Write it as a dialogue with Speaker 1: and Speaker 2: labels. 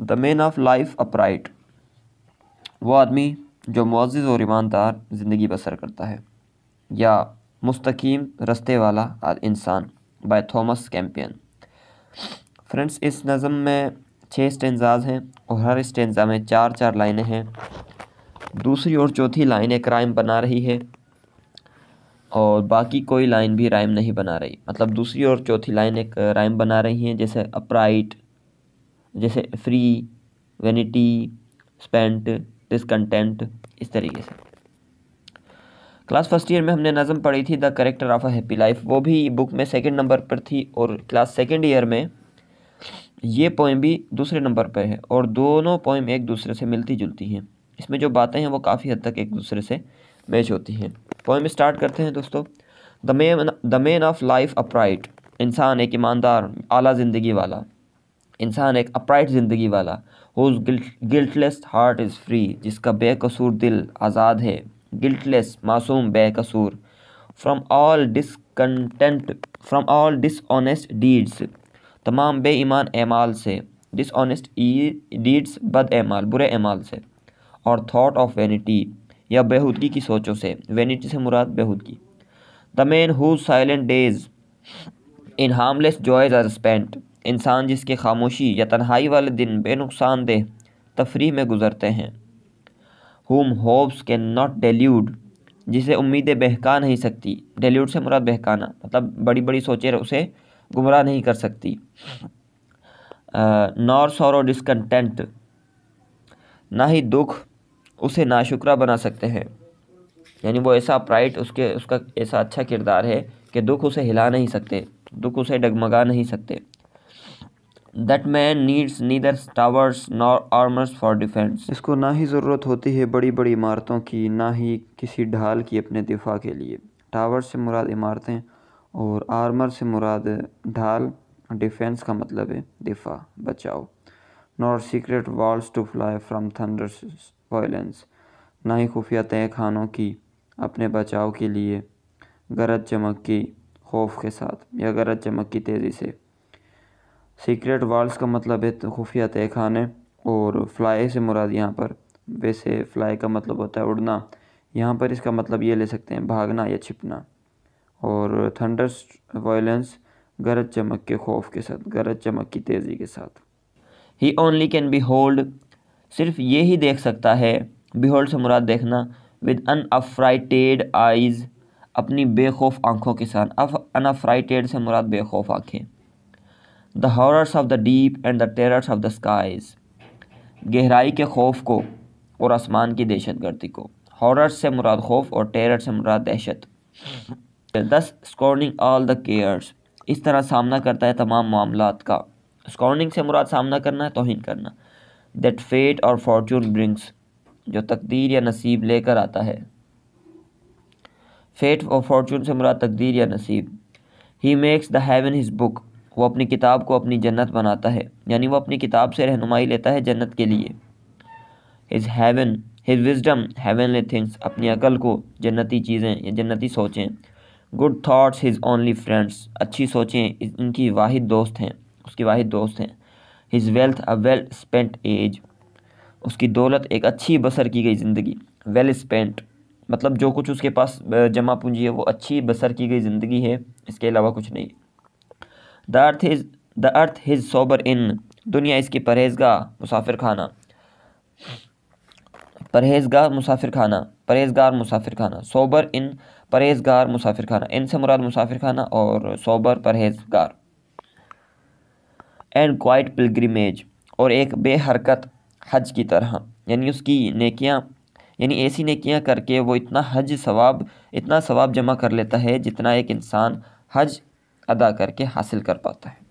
Speaker 1: the man of life upright वो आदमी जो मुआज़ और ईमानदार ज़िंदगी बसर करता है या मुस्तकीम रस्ते वाला इंसान बाय थॉमस कैम्पियन फ्रेंड्स इस नज़म में छः स्टेंजाज हैं और हर स्टेंजा में चार चार लाइनें हैं दूसरी और चौथी लाइन एक राइम बना रही है और बाकी कोई लाइन भी राइम नहीं बना रही मतलब दूसरी और चौथी लाइन एक राइम बना रही हैं जैसे अपराइट जैसे फ्री वेनिटी स्पेंट डिसकंटेंट इस तरीके से क्लास फर्स्ट ईयर में हमने नज़म पढ़ी थी the character of a happy life वो भी बुक में सेकंड नंबर पर थी और क्लास सेकंड ईयर में ये पोएम भी दूसरे नंबर पर है और दोनों पोएम एक दूसरे से मिलती जुलती हैं इसमें जो बातें हैं वो काफ़ी हद तक एक दूसरे से मैच होती हैं पोएम स्टार्ट करते हैं दोस्तों the man the man of life upright इंसान एक ईमानदार आला ज़िंदगी वाला इंसान एक अपराइट ज़िंदगी वाला whose guiltless heart is free जिसका बेकसूर दिल आज़ाद है गिल्टलेस मासूम बेकसूर from all discontent from all dishonest deeds तमाम बेईमान एमाल से डिसऑनेस्ट डीड्स e, बद एमाल बुरे एमाल से और थाट ऑफ वैनिटी या बेहूदगी की सोचों से वैनिटी से मुराद बेहूदगी the man who silent days in harmless joys are spent इंसान जिसके खामोशी या तन्हाई वाले दिन दे तफरी में गुजरते हैं हुम होप्स के नॉट डेल्यूड जिसे उम्मीदें बहका नहीं सकती डेल्यूड से मुराद बहकाना मतलब बड़ी बड़ी सोचें उसे गुमराह नहीं कर सकती नॉर सौरो डिसकंटेंट ना ही दुख उसे नाशुक्रा बना सकते हैं यानी वो ऐसा प्राइट उसके उसका ऐसा अच्छा किरदार है कि दुख उसे हिला नहीं सकते दुख उसे डगमगा नहीं सकते that man needs neither towers nor armours for defence इसको ना ही ज़रूरत होती है बड़ी बड़ी इमारतों की ना ही किसी ढाल की अपने दिफा के लिए टावर से मुराद इमारतें और आर्मर से मुराद ढाल डिफेंस का मतलब है दिफा बचाओ nor secret walls to fly from thunder violence ना ही खुफिया तय खानों की अपने बचाव के लिए गरज चमक की खौफ के साथ या गरज चमक की तेज़ी से सीक्रेट वाल्स का मतलब है तो खुफिया तय खाने और फ्लाई से मुराद यहाँ पर वैसे फ्लाई का मतलब होता है उड़ना यहाँ पर इसका मतलब ये ले सकते हैं भागना या छिपना और थंडर वायलेंस गरज चमक के खौफ के साथ गरज चमक की तेज़ी के साथ ही ओनली कैन बी होल्ड सिर्फ ये ही देख सकता है बी होल्ड से मुराद देखना विद अन अफ्राइटेड आइज़ अपनी बेखौफ आँखों के साथ अफ अनफ्राइटेड से मुराद बेखौफ आँखें the horrors of the deep and the terrors of the skies गहराई के खौफ को और आसमान की दहशत गर्दी को हॉरर्स से मुराद खौफ और टेरर से मुराद दहशत दस स्कॉर्निंग ऑल द केयर्स इस तरह सामना करता है तमाम मामला का स्कॉर्निंग से मुराद सामना करना है तोहिन करना that fate or fortune brings जो तकदीर या नसीब लेकर आता है फेट और फॉर्चून से मुराद तकदीर या नसीब ही makes the heaven his book वो अपनी किताब को अपनी जन्नत बनाता है यानी वो अपनी किताब से रहनुमाई लेता है जन्नत के लिए his heaven his wisdom heavenly things अपनी अकल को जन्नती चीज़ें या जन्नती सोचें good thoughts his only friends अच्छी सोचें इनकी वाहिद दोस्त हैं उसकी वाहिद दोस्त हैं his wealth a well spent age उसकी दौलत एक अच्छी बसर की गई ज़िंदगी वेल स्पेंट मतलब जो कुछ उसके पास जमा पूंजी है वो अच्छी बसर की गई ज़िंदगी है इसके अलावा कुछ नहीं the earth is the earth his sober inn दुनिया इसकी परहेजगा मुसाफिर खाना परहेजगार मुसाफिर खाना परहेजगार मुसाफिर खाना सोबर इन परहेजगार मुसाफिर खाना से मुराद मुसाफिर खाना और सोबर परहेजगार एंड क्वाइट पिलग्रिमेज और एक बेहरकत हज की तरह यानी उसकी नेकियां यानी ऐसी नेकियां करके वो इतना हज सवाब इतना सवाब जमा कर लेता है जितना एक इंसान हज अदा करके हासिल कर पाता है